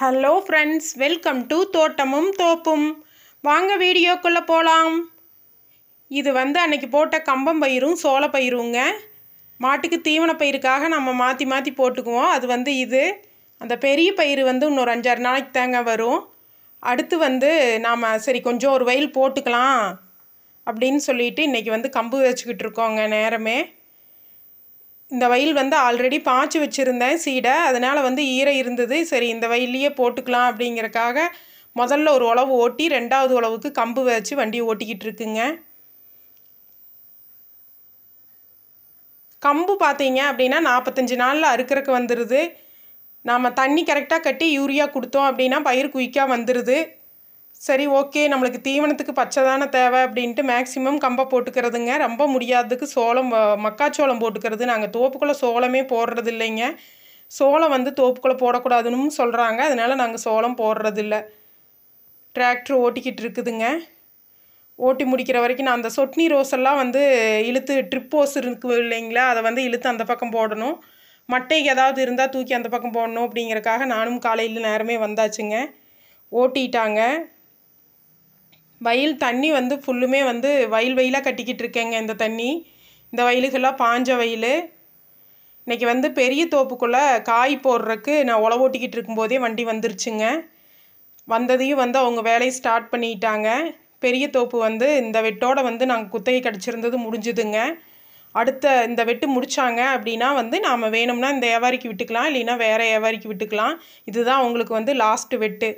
hello friends welcome to தோட்டமும் தோப்பும் வாங்க வீடியோக்குள்ளே போகலாம் இது வந்து அன்றைக்கி போட்ட கம்பம் பயிரும் சோள பயிருங்க மாட்டுக்கு தீவன பயிருக்காக நம்ம மாற்றி மாற்றி போட்டுக்குவோம் அது வந்து இது அந்த பெரிய பயிர் வந்து இன்னொரு அஞ்சாறு நாளைக்கு தேங்க வரும் அடுத்து வந்து நாம் சரி கொஞ்சம் ஒரு வயல் போட்டுக்கலாம் அப்படின்னு சொல்லிட்டு இன்றைக்கி வந்து கம்பு வச்சுக்கிட்டு இருக்கோங்க நேரமே இந்த வயல் வந்து ஆல்ரெடி பாய்ச்சி வச்சுருந்தேன் சீடை அதனால் வந்து ஈர இருந்தது சரி இந்த வயல்லையே போட்டுக்கலாம் அப்படிங்கிறக்காக முதல்ல ஒரு உழவு ஓட்டி ரெண்டாவது உழவுக்கு கம்பு வச்சு வண்டி ஓட்டிக்கிட்டு இருக்குங்க கம்பு பார்த்தீங்க அப்படின்னா நாற்பத்தஞ்சு நாளில் அறுக்கிறக்கு வந்துடுது நாம் தண்ணி கரெக்டாக கட்டி யூரியா கொடுத்தோம் அப்படின்னா பயிர் குயிக்காக வந்துடுது சரி ஓகே நம்மளுக்கு தீவனத்துக்கு பச்சை தானே தேவை அப்படின்ட்டு மேக்ஸிமம் கம்பை போட்டுக்கிறதுங்க ரொம்ப முடியாததுக்கு சோளம் மக்காச்சோளம் போட்டுக்கிறது நாங்கள் தோப்புக்குள்ளே சோளமே போடுறது இல்லைங்க சோளம் வந்து தோப்புக்குள்ளே போடக்கூடாதுன்னு சொல்கிறாங்க அதனால் நாங்கள் சோளம் போடுறதில்ல டிராக்டர் ஓட்டிக்கிட்டு இருக்குதுங்க ஓட்டி முடிக்கிற வரைக்கும் நான் அந்த சொட்னி ரோஸெல்லாம் வந்து இழுத்து ட்ரிப் ஓஸ் இருக்கு இல்லைங்களா அதை வந்து இழுத்து அந்த பக்கம் போடணும் மட்டை ஏதாவது இருந்தால் தூக்கி அந்த பக்கம் போடணும் அப்படிங்கிறக்காக நானும் காலையில் நேரமே வந்தாச்சுங்க ஓட்டிட்டாங்க வயல் தண்ணி வந்து ஃபுல்லுமே வந்து வயல் வயலாக கட்டிக்கிட்டு இருக்கேங்க இந்த தண்ணி இந்த வயலுக்கெல்லாம் பாஞ்ச வயல் இன்றைக்கி வந்து பெரிய தோப்புக்குள்ளே காய் போடுறக்கு நான் உழவு ஓட்டிக்கிட்டு இருக்கும்போதே வண்டி வந்துருச்சுங்க வந்ததையும் வந்து அவங்க வேலையை ஸ்டார்ட் பண்ணிட்டாங்க பெரிய தோப்பு வந்து இந்த வெட்டோட வந்து நாங்கள் குத்தகை கிடச்சிருந்தது முடிஞ்சுதுங்க அடுத்த இந்த வெட்டு முடித்தாங்க அப்படின்னா வந்து நாம் வேணும்னா இந்த வியாபாரிக்கு விட்டுக்கலாம் இல்லைன்னா வேறு வியாபாரிக்கு விட்டுக்கலாம் இதுதான் அவங்களுக்கு வந்து லாஸ்ட்டு வெட்டு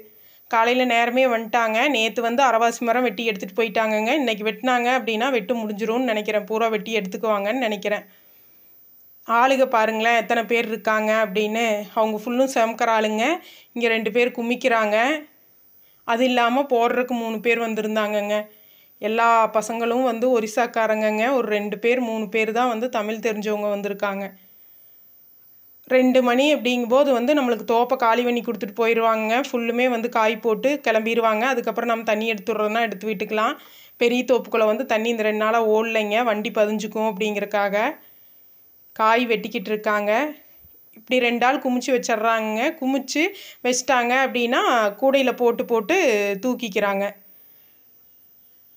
காலையில் நேரமே வந்துட்டாங்க நேற்று வந்து அரவாசி மரம் வெட்டி எடுத்துகிட்டு போயிட்டாங்கங்க இன்றைக்கி வெட்டினாங்க அப்படின்னா வெட்டு முடிஞ்சிரும்னு நினைக்கிறேன் பூரா வெட்டி எடுத்துக்குவாங்கன்னு நினைக்கிறேன் ஆளுக பாருங்களேன் எத்தனை பேர் இருக்காங்க அப்படின்னு அவங்க ஃபுல்லும் செமக்கிற ஆளுங்க இங்கே ரெண்டு பேர் குமிக்கிறாங்க அது இல்லாமல் போடுறதுக்கு மூணு பேர் வந்திருந்தாங்கங்க எல்லா பசங்களும் வந்து ஒரிசாக்காரங்கங்க ஒரு ரெண்டு பேர் மூணு பேர் தான் வந்து தமிழ் தெரிஞ்சவங்க வந்திருக்காங்க ரெண்டு மணி அப்படிங்கும்போது வந்து நம்மளுக்கு தோப்பை காலி பண்ணி கொடுத்துட்டு போயிடுவாங்க ஃபுல்லுமே வந்து காய் போட்டு கிளம்பிடுவாங்க அதுக்கப்புறம் நம்ம தண்ணி எடுத்துடுறதுனா எடுத்து விட்டுக்கலாம் பெரிய தோப்புக்குள்ளே வந்து தண்ணி இந்த ரெண்டு நாளாக ஓடலைங்க வண்டி பதிஞ்சுக்கும் அப்படிங்கிறக்காக காய் வெட்டிக்கிட்டு இருக்காங்க இப்படி ரெண்டு ஆள் குமிச்சு வச்சிட்றாங்க குமிச்சு வச்சிட்டாங்க அப்படின்னா கூடையில் போட்டு போட்டு தூக்கிக்கிறாங்க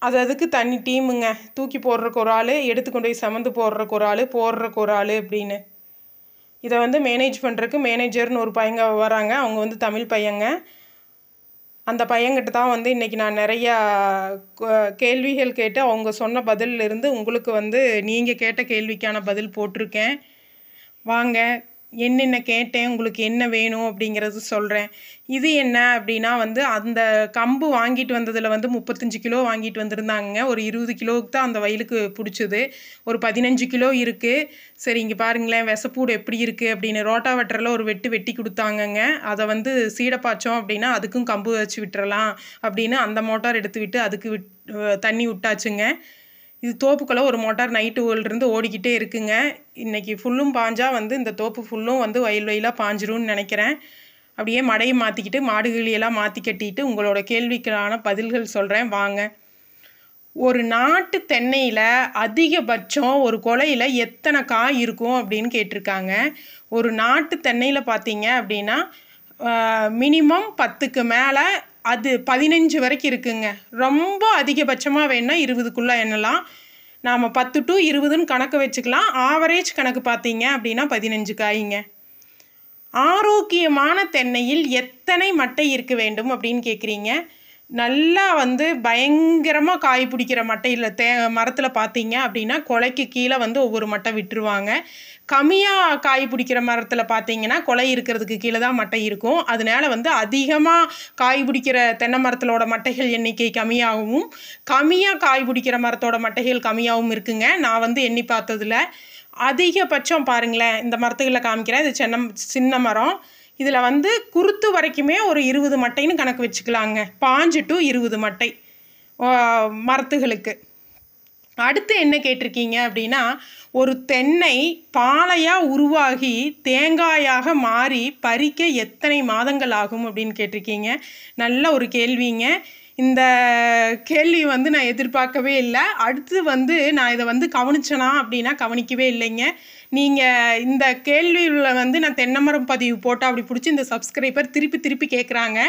அது அதுக்கு தண்ணி டீமுங்க தூக்கி போடுறக்கு ஒரு ஆள் எடுத்து கொண்டு போய் சமந்து போடுறக்கு ஒரு ஆள் போடுறக்கு ஒரு ஆள் அப்படின்னு இதை வந்து மேனேஜ் பண்ணுறதுக்கு மேனேஜர்னு ஒரு பையங்க வராங்க அவங்க வந்து தமிழ் பையங்க அந்த பையங்கிட்ட தான் வந்து இன்றைக்கி நான் நிறையா கேள்விகள் கேட்டு அவங்க சொன்ன பதிலிருந்து உங்களுக்கு வந்து நீங்கள் கேட்ட கேள்விக்கான பதில் போட்டிருக்கேன் வாங்க என்னென்ன கேட்டேன் உங்களுக்கு என்ன வேணும் அப்படிங்கிறது சொல்கிறேன் இது என்ன அப்படின்னா வந்து அந்த கம்பு வாங்கிட்டு வந்ததில் வந்து முப்பத்தஞ்சு கிலோ வாங்கிட்டு வந்திருந்தாங்க ஒரு இருபது கிலோவுக்கு தான் அந்த வயலுக்கு பிடிச்சிது ஒரு பதினஞ்சு கிலோ இருக்குது சரி இங்கே பாருங்களேன் விசப்பூடு எப்படி இருக்குது அப்படின்னு ரோட்டா வெட்டரில் ஒரு வெட்டு வெட்டி கொடுத்தாங்கங்க அதை வந்து சீடப்பாய்ச்சோம் அப்படின்னா அதுக்கும் கம்பு வச்சு விட்டுறலாம் அப்படின்னு அந்த மோட்டார் எடுத்து விட்டு அதுக்கு விட் தண்ணி விட்டாச்சுங்க இது தோப்புக்குள்ளே ஒரு மோட்டார் நைட்டு நைட்டுலேருந்து ஓடிக்கிட்டே இருக்குங்க இன்றைக்கி ஃபுல்லும் பாஞ்சால் வந்து இந்த தோப்பு ஃபுல்லும் வந்து வயல் வயலாக பாஞ்சிரும்னு நினைக்கிறேன் அப்படியே மடையை மாற்றிக்கிட்டு மாடுகளியெல்லாம் மாற்றி கட்டிட்டு உங்களோட கேள்விக்கான பதில்கள் சொல்கிறேன் வாங்க ஒரு நாட்டு தென்னையில் அதிகபட்சம் ஒரு கொலையில் எத்தனை காய் இருக்கும் அப்படின்னு கேட்டிருக்காங்க ஒரு நாட்டு தென்னையில் பார்த்தீங்க அப்படின்னா மினிமம் பத்துக்கு மேலே அது பதினஞ்சு வரைக்கும் இருக்குங்க ரொம்ப அதிகபட்சமாக வேணால் இருபதுக்குள்ளே எண்ணலாம் நாம் பத்து டு இருபதுன்னு கணக்கு வச்சுக்கலாம் ஆவரேஜ் கணக்கு பார்த்தீங்க அப்படின்னா பதினஞ்சு காய்ங்க ஆரோக்கியமான தென்னையில் எத்தனை மட்டை இருக்க வேண்டும் அப்படின்னு கேட்குறீங்க நல்லா வந்து பயங்கரமாக காய் பிடிக்கிற மட்டையில் தே மரத்தில் பார்த்தீங்க அப்படின்னா கொலைக்கு கீழே வந்து ஒவ்வொரு மட்டை விட்டுருவாங்க கம்மியாக காய் பிடிக்கிற மரத்தில் பார்த்தீங்கன்னா கொலை இருக்கிறதுக்கு கீழே தான் மட்டை இருக்கும் அதனால வந்து அதிகமாக காய் பிடிக்கிற தென்னை மரத்தோட மட்டைகள் எண்ணிக்கை கம்மியாகவும் கம்மியாக காய் பிடிக்கிற மரத்தோட மட்டைகள் கம்மியாகவும் இருக்குங்க நான் வந்து எண்ணி பார்த்ததில் அதிகபட்சம் பாருங்களேன் இந்த மரத்துகளில் காமிக்கிறேன் இது சின்ன சின்ன மரம் இதில் வந்து குருத்து வரைக்குமே ஒரு இருபது மட்டைன்னு கணக்கு வச்சுக்கலாங்க பாஞ்சு டு இருபது மட்டை மரத்துகளுக்கு அடுத்து என்ன கேட்டிருக்கீங்க அப்படின்னா ஒரு தென்னை பாலையாக உருவாகி தேங்காயாக மாறி பறிக்க எத்தனை மாதங்கள் ஆகும் அப்படின்னு கேட்டிருக்கீங்க நல்ல ஒரு கேள்விங்க இந்த கேள்வி வந்து நான் எதிர்பார்க்கவே இல்லை அடுத்து வந்து நான் இதை வந்து கவனிச்சேனா அப்படின்னா கவனிக்கவே இல்லைங்க நீங்கள் இந்த கேள்வியில் வந்து நான் தென்னமரம் பதிவு போட்டால் அப்படி பிடிச்சி இந்த சப்ஸ்கிரைபர் திருப்பி திருப்பி கேட்குறாங்க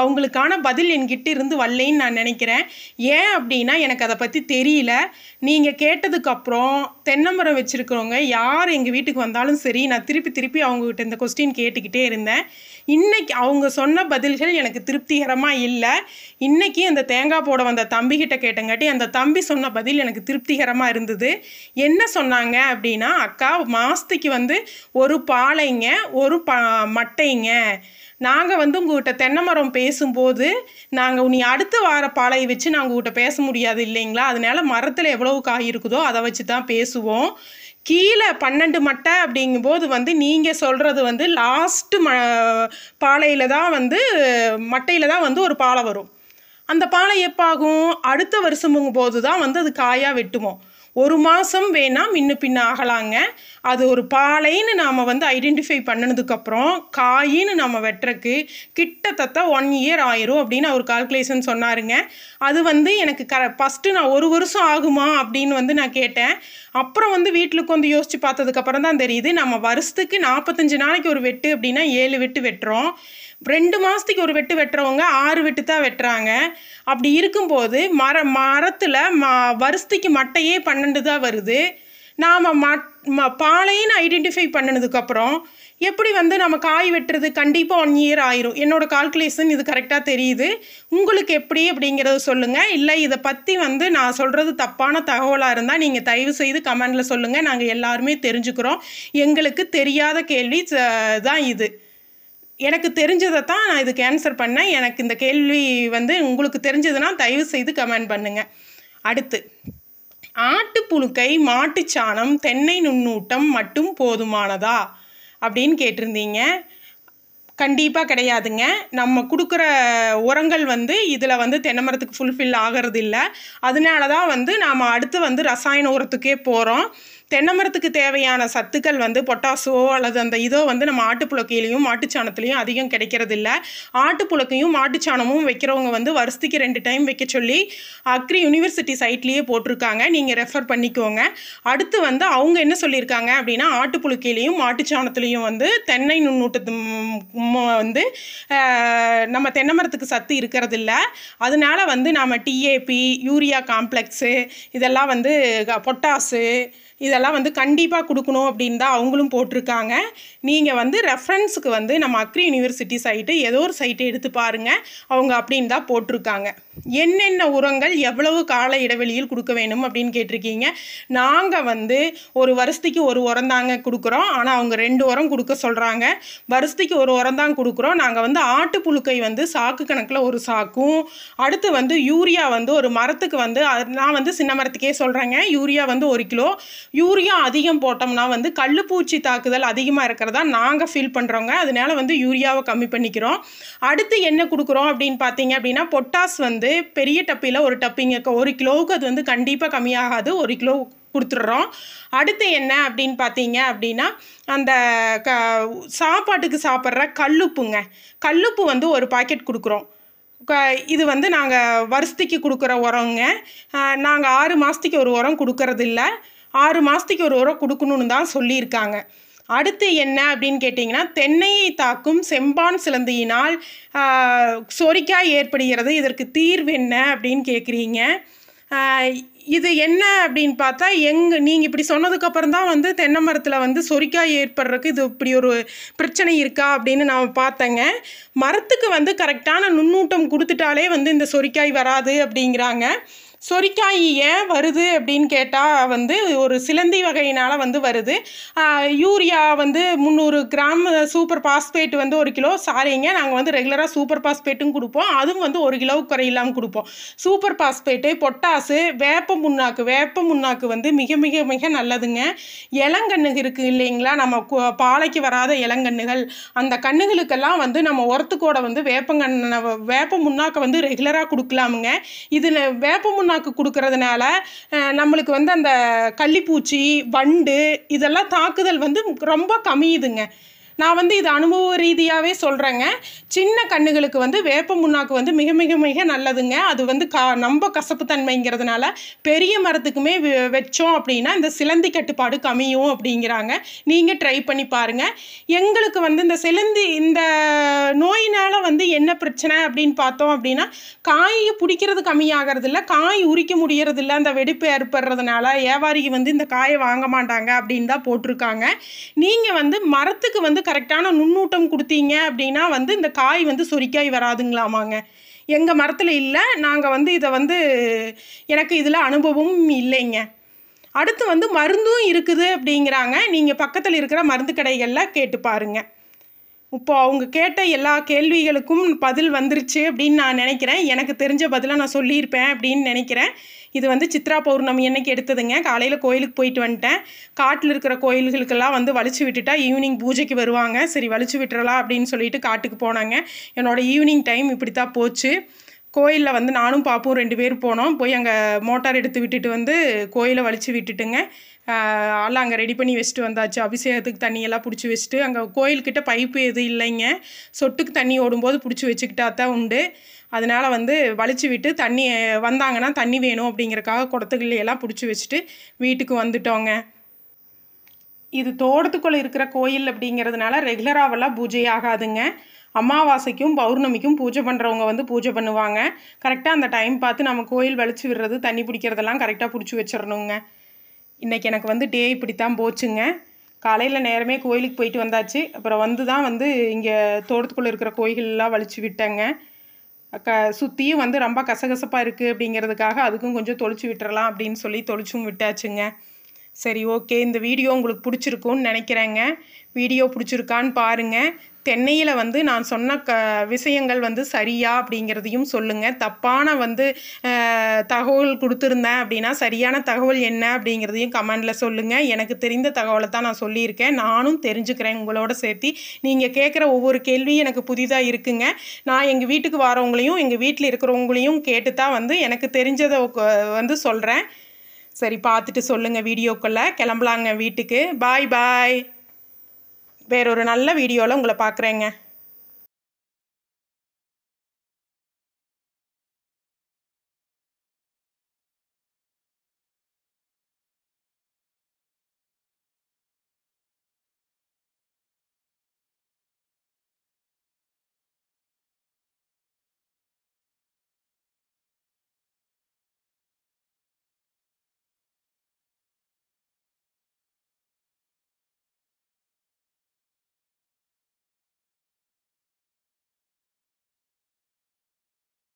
அவங்களுக்கான பதில் என்கிட்ட இருந்து வரலைன்னு நான் நினைக்கிறேன் ஏன் அப்படின்னா எனக்கு அதை பற்றி தெரியல நீங்கள் கேட்டதுக்கப்புறம் தென்னமரம் வச்சுருக்கிறவங்க யார் எங்கள் வீட்டுக்கு வந்தாலும் சரி நான் திருப்பி திருப்பி அவங்கக்கிட்ட இந்த கொஸ்டின் கேட்டுக்கிட்டே இருந்தேன் இன்றைக்கி அவங்க சொன்ன பதில்கள் எனக்கு திருப்திகரமாக இல்லை இன்றைக்கி அந்த தேங்காய் போட வந்த தம்பிக்கிட்ட கேட்டங்காட்டி அந்த தம்பி சொன்ன பதில் எனக்கு திருப்திகரமாக இருந்தது என்ன சொன்னாங்க அப்படின்னா அக்கா மாதத்துக்கு வந்து ஒரு பாலைங்க ஒரு ப மட்டைங்க நாங்கள் வந்து உங்கள்கிட்ட தென்னை மரம் பேசும்போது நாங்கள் நீ அடுத்து வார பாலையை வச்சு நாங்கள் உங்கள்கிட்ட பேச முடியாது இல்லைங்களா அதனால் மரத்தில் எவ்வளவு காய் இருக்குதோ அதை வச்சு தான் பேசுவோம் கீழே பன்னெண்டு மட்டை அப்படிங்கும்போது வந்து நீங்கள் சொல்கிறது வந்து லாஸ்ட்டு ம பாலையில் தான் வந்து மட்டையில் தான் வந்து ஒரு பாலை வரும் அந்த பாலை எப்போ ஆகும் அடுத்த வருஷமுங்கும் போது தான் வந்து அது காயாக வெட்டுவோம் ஒரு மாதம் வேணால் முன்ன பின்ன ஆகலாங்க அது ஒரு பாலைன்னு நாம் வந்து ஐடென்டிஃபை பண்ணினதுக்கப்புறம் காயின்னு நம்ம வெட்டுறக்கு கிட்டத்தட்ட ஒன் இயர் ஆயிரும் அப்படின்னு அவர் கால்குலேஷன் சொன்னாருங்க அது வந்து எனக்கு க ஃபஸ்ட்டு நான் ஒரு வருஷம் ஆகுமா அப்படின்னு வந்து நான் கேட்டேன் அப்புறம் வந்து வீட்டில் வந்து யோசித்து பார்த்ததுக்கப்புறம் தான் தெரியுது நம்ம வருஷத்துக்கு நாற்பத்தஞ்சு நாளைக்கு ஒரு வெட்டு அப்படின்னா ஏழு வெட்டு வெட்டுறோம் ரெண்டு மாதத்துக்கு ஒரு வெட்டு வெட்டுறவங்க ஆறு வெட்டு தான் வெட்டுறாங்க அப்படி இருக்கும்போது மர மரத்தில் ம வருஷத்துக்கு மட்டையே பன்னெண்டு தான் வருது நாம் ம ம பாலைன்னு ஐடென்டிஃபை பண்ணினதுக்கப்புறம் எப்படி வந்து நம்ம காய் வெட்டுறது கண்டிப்பாக ஒன் இயர் ஆயிரும் என்னோடய கால்குலேஷன் இது கரெக்டாக தெரியுது உங்களுக்கு எப்படி அப்படிங்கிறத சொல்லுங்கள் இல்லை இதை பற்றி வந்து நான் சொல்கிறது தப்பான தகவலாக இருந்தால் நீங்கள் தயவு செய்து கமெண்டில் சொல்லுங்கள் நாங்கள் எல்லாருமே தெரிஞ்சுக்கிறோம் எங்களுக்கு தெரியாத கேள்வி தான் இது எனக்கு தெரிஞ்சதை தான் நான் இதுக்கு ஆன்சர் பண்ணேன் எனக்கு இந்த கேள்வி வந்து உங்களுக்கு தெரிஞ்சதுன்னா தயவு செய்து கமெண்ட் பண்ணுங்கள் அடுத்து ஆட்டுப்புழுக்கை மாட்டுச்சாணம் தென்னை நுண்ணூட்டம் மட்டும் போதுமானதா அப்படின்னு கேட்டிருந்தீங்க கண்டிப்பாக கிடையாதுங்க நம்ம கொடுக்குற உரங்கள் வந்து இதில் வந்து தென்னை மரத்துக்கு ஃபுல்ஃபில் ஆகிறது இல்லை அதனால தான் வந்து நாம் அடுத்து வந்து ரசாயன உரத்துக்கே போகிறோம் தென்னை மரத்துக்கு தேவையான சத்துக்கள் வந்து பொட்டாசோ அல்லது அந்த இதோ வந்து நம்ம ஆட்டுப்புழுக்கையிலையும் மாட்டுச்சாணத்துலேயும் அதிகம் கிடைக்கிறது இல்லை ஆட்டுப்புழுக்கையும் மாட்டுச்சாணமும் வைக்கிறவங்க வந்து வருஷத்துக்கு ரெண்டு டைம் வைக்க சொல்லி அக்ரி யூனிவர்சிட்டி சைட்லேயே போட்டிருக்காங்க நீங்கள் ரெஃபர் பண்ணிக்கோங்க அடுத்து வந்து அவங்க என்ன சொல்லியிருக்காங்க அப்படின்னா ஆட்டுப்புழுக்கையிலையும் மாட்டுச்சாணத்துலேயும் வந்து தென்னை நுண்ணூட்டத்து வந்து நம்ம தென்னை மரத்துக்கு சத்து இருக்கிறது இல்லை அதனால வந்து நாம் டிஏபி யூரியா காம்ப்ளெக்ஸு இதெல்லாம் வந்து பொட்டாசு இதெல்லாம் வந்து கண்டிப்பாக கொடுக்கணும் அப்படின்னு தான் அவங்களும் போட்டிருக்காங்க நீங்கள் வந்து ரெஃபரன்ஸுக்கு வந்து நம்ம அக்ரி யூனிவர்சிட்டி சைட்டு ஏதோ ஒரு சைட்டை எடுத்து பாருங்கள் அவங்க அப்படின்னு தான் போட்டிருக்காங்க என்னென்ன உரங்கள் எவ்வளவு கால இடைவெளியில் கொடுக்க வேணும் அப்படின்னு கேட்டிருக்கீங்க நாங்கள் வந்து ஒரு வருஷத்துக்கு ஒரு உரம் தாங்க கொடுக்குறோம் ஆனால் அவங்க ரெண்டு உரம் கொடுக்க சொல்கிறாங்க வருஷத்துக்கு ஒரு உரம் தான் கொடுக்குறோம் நாங்கள் வந்து ஆட்டுப்புழுக்கை வந்து சாக்கு கணக்கில் ஒரு சாக்கும் அடுத்து வந்து யூரியா வந்து ஒரு மரத்துக்கு வந்து நான் வந்து சின்ன மரத்துக்கே சொல்கிறேங்க யூரியா வந்து ஒரு கிலோ யூரியா அதிகம் போட்டோம்னா வந்து கல்லுப்பூச்சி தாக்குதல் அதிகமாக இருக்கிறதா நாங்கள் ஃபீல் பண்ணுறோங்க அதனால வந்து யூரியாவை கம்மி பண்ணிக்கிறோம் அடுத்து என்ன கொடுக்குறோம் அப்படின்னு பார்த்தீங்க அப்படின்னா பொட்டாஸ் வந்து வந்து பெரிய டப்பியில் ஒரு டப்பிங்க ஒரு கிலோவுக்கு அது வந்து கண்டிப்பாக கம்மியாகாது ஒரு கிலோ கொடுத்துட்றோம் அடுத்து என்ன அப்படின்னு பார்த்தீங்க அப்படின்னா அந்த க சாப்பாட்டுக்கு சாப்பிட்ற கல்லுப்புங்க கல்லுப்பு வந்து ஒரு பாக்கெட் கொடுக்குறோம் இது வந்து நாங்கள் வருஷத்துக்கு கொடுக்குற உரங்க நாங்கள் ஆறு மாதத்துக்கு ஒரு உரம் கொடுக்கறதில்ல ஆறு மாதத்துக்கு ஒரு உரம் கொடுக்கணுன்னு தான் சொல்லியிருக்காங்க அடுத்து என்ன அப்படின்னு கேட்டிங்கன்னா தென்னையை தாக்கும் செம்பான் சிலந்தியினால் சொரிக்காய் ஏற்படுகிறது இதற்கு தீர்வு என்ன அப்படின்னு கேட்குறீங்க இது என்ன அப்படின்னு பார்த்தா எங் நீங்கள் இப்படி சொன்னதுக்கப்புறம் தான் வந்து தென்னை மரத்தில் வந்து சொரிக்காய் ஏற்படுறதுக்கு இது இப்படி ஒரு பிரச்சனை இருக்கா அப்படின்னு நான் பார்த்தேங்க மரத்துக்கு வந்து கரெக்டான நுண்ணூட்டம் கொடுத்துட்டாலே வந்து இந்த சொரிக்காய் வராது அப்படிங்கிறாங்க சொரிக்காய் ஏன் வருது அப்படின்னு கேட்டால் வந்து ஒரு சிலந்தி வகையினால் வந்து வருது யூரியா வந்து முந்நூறு கிராம் சூப்பர் பாஸ்பேட் வந்து ஒரு கிலோ சாரிங்க நாங்கள் வந்து ரெகுலராக சூப்பர் பாஸ்பேட்டும் கொடுப்போம் அதுவும் வந்து ஒரு கிலோ குறையில்லாமல் கொடுப்போம் சூப்பர் பாஸ்பேட்டு பொட்டாசு வேப்ப முன்னாக்கு வேப்ப முன்னாக்கு வந்து மிக மிக மிக நல்லதுங்க இளங்கண்ணுகள் இருக்குது இல்லைங்களா நம்ம பாலைக்கு வராத இளங்கண்ணுகள் அந்த கண்ணுகளுக்கெல்லாம் வந்து நம்ம உரத்துக்கூட வந்து வேப்பங்கண்ண வேப்ப முன்னாக்கை வந்து ரெகுலராக கொடுக்கலாமுங்க இதில் வேப்ப முன்னா டாஸ்மாக் கொடுக்கறதுனால நம்மளுக்கு வந்து அந்த கள்ளிப்பூச்சி வண்டு இதெல்லாம் தாக்குதல் வந்து ரொம்ப கம்மியுதுங்க நான் வந்து இது அனுபவ ரீதியாகவே சொல்கிறேங்க சின்ன கண்ணுகளுக்கு வந்து வேப்ப முன்னாக்கு வந்து மிக மிக மிக நல்லதுங்க அது வந்து கா நம்ம கசப்பு தன்மைங்கிறதுனால பெரிய மரத்துக்குமே வச்சோம் அப்படின்னா இந்த சிலந்தி கட்டுப்பாடு கம்மியும் அப்படிங்கிறாங்க நீங்கள் ட்ரை பண்ணி பாருங்கள் எங்களுக்கு வந்து இந்த சிலந்தி இந்த நோயினால் வந்து என்ன பிரச்சனை அப்படின்னு பார்த்தோம் அப்படின்னா காய் பிடிக்கிறது கம்மியாகிறது இல்லை காய் உரிக்க முடியறது இல்லை அந்த வெடிப்பு ஏற்படுறதுனால வியாபாரிக்கு வந்து இந்த காயை வாங்க மாட்டாங்க அப்படின்னு தான் போட்டிருக்காங்க நீங்கள் வந்து மரத்துக்கு வந்து கரெக்டான நுண்ணூட்டம் கொடுத்தீங்க அப்படின்னா வந்து இந்த காய் வந்து சொரிக்காய் வராதுங்களாமாங்க எங்கள் மரத்தில் இல்லை நாங்கள் வந்து இதை வந்து எனக்கு இதில் அனுபவமும் இல்லைங்க அடுத்து வந்து மருந்தும் இருக்குது அப்படிங்கிறாங்க நீங்கள் பக்கத்தில் இருக்கிற மருந்து கடைகளில் கேட்டு பாருங்கள் இப்போ அவங்க கேட்ட எல்லா கேள்விகளுக்கும் பதில் வந்துருச்சு அப்படின்னு நான் நினைக்கிறேன் எனக்கு தெரிஞ்ச பதிலாக நான் சொல்லியிருப்பேன் அப்படின்னு நினைக்கிறேன் இது வந்து சித்ரா பௌர்ணமி அன்னைக்கு எடுத்ததுங்க காலையில் கோயிலுக்கு போயிட்டு வந்துட்டேன் காட்டில் இருக்கிற கோயில்களுக்கெல்லாம் வந்து வலிச்சு விட்டுட்டா ஈவினிங் பூஜைக்கு வருவாங்க சரி வலிச்சு விட்டுறலாம் அப்படின்னு சொல்லிட்டு காட்டுக்கு போனாங்க என்னோடய ஈவினிங் டைம் இப்படி தான் போச்சு கோயிலில் வந்து நானும் பாப்பும் ரெண்டு பேர் போனோம் போய் அங்கே மோட்டார் எடுத்து விட்டுட்டு வந்து கோயிலை வலிச்சு விட்டுட்டுங்க ஆள் அங்கே ரெடி பண்ணி வச்சுட்டு வந்தாச்சு அபிஷேகத்துக்கு தண்ணியெல்லாம் பிடிச்சி வச்சுட்டு அங்கே கோயில்கிட்ட பைப்பு எதுவும் இல்லைங்க சொட்டுக்கு தண்ணி ஓடும்போது பிடிச்சி வச்சுக்கிட்டா தான் உண்டு அதனால் வந்து வலிச்சு விட்டு தண்ணி வந்தாங்கன்னா தண்ணி வேணும் அப்படிங்கிறக்காக குடத்துக்குள்ளையெல்லாம் பிடிச்சி வச்சுட்டு வீட்டுக்கு வந்துட்டோங்க இது தோட்டத்துக்குள்ளே இருக்கிற கோயில் அப்படிங்கிறதுனால ரெகுலராகவெல்லாம் பூஜை ஆகாதுங்க அமாவாசைக்கும் பௌர்ணமிக்கும் பூஜை பண்ணுறவங்க வந்து பூஜை பண்ணுவாங்க கரெக்டாக அந்த டைம் பார்த்து நம்ம கோயில் வலிச்சு விடுறது தண்ணி பிடிக்கிறதெல்லாம் கரெக்டாக பிடிச்சி வச்சிடணுங்க இன்றைக்கி எனக்கு வந்து டே இப்படி தான் போச்சுங்க காலையில் நேரமே கோயிலுக்கு போயிட்டு வந்தாச்சு அப்புறம் வந்து தான் வந்து இங்கே தோட்டத்துக்குள்ளே இருக்கிற கோயிலெலாம் வலிச்சு விட்டேங்க க சுற்றியும் வந்து ரொம்ப கசகசப்பாக இருக்குது அப்படிங்கிறதுக்காக அதுக்கும் கொஞ்சம் தொளிச்சு விட்டுறலாம் அப்படின்னு சொல்லி தொளிச்சும் விட்டாச்சுங்க சரி ஓகே இந்த வீடியோ உங்களுக்கு பிடிச்சிருக்குன்னு நினைக்கிறேங்க வீடியோ பிடிச்சிருக்கான்னு பாருங்கள் தென்னையில் வந்து நான் சொன்ன க விஷயங்கள் வந்து சரியா அப்படிங்கிறதையும் சொல்லுங்கள் தப்பான வந்து தகவல் கொடுத்துருந்தேன் அப்படின்னா சரியான தகவல் என்ன அப்படிங்கிறதையும் கமெண்டில் சொல்லுங்கள் எனக்கு தெரிந்த தகவலை தான் நான் சொல்லியிருக்கேன் நானும் தெரிஞ்சுக்கிறேன் உங்களோட சேர்த்து நீங்கள் கேட்குற ஒவ்வொரு கேள்வியும் எனக்கு புதிதாக இருக்குங்க நான் எங்கள் வீட்டுக்கு வரவங்களையும் எங்கள் வீட்டில் இருக்கிறவங்களையும் கேட்டு தான் வந்து எனக்கு தெரிஞ்சதை வந்து சொல்கிறேன் சரி பார்த்துட்டு சொல்லுங்கள் வீடியோக்குள்ளே கிளம்பலாங்க வீட்டுக்கு பாய் பாய் வேறொரு நல்ல வீடியோவில் உங்களை பார்க்குறேங்க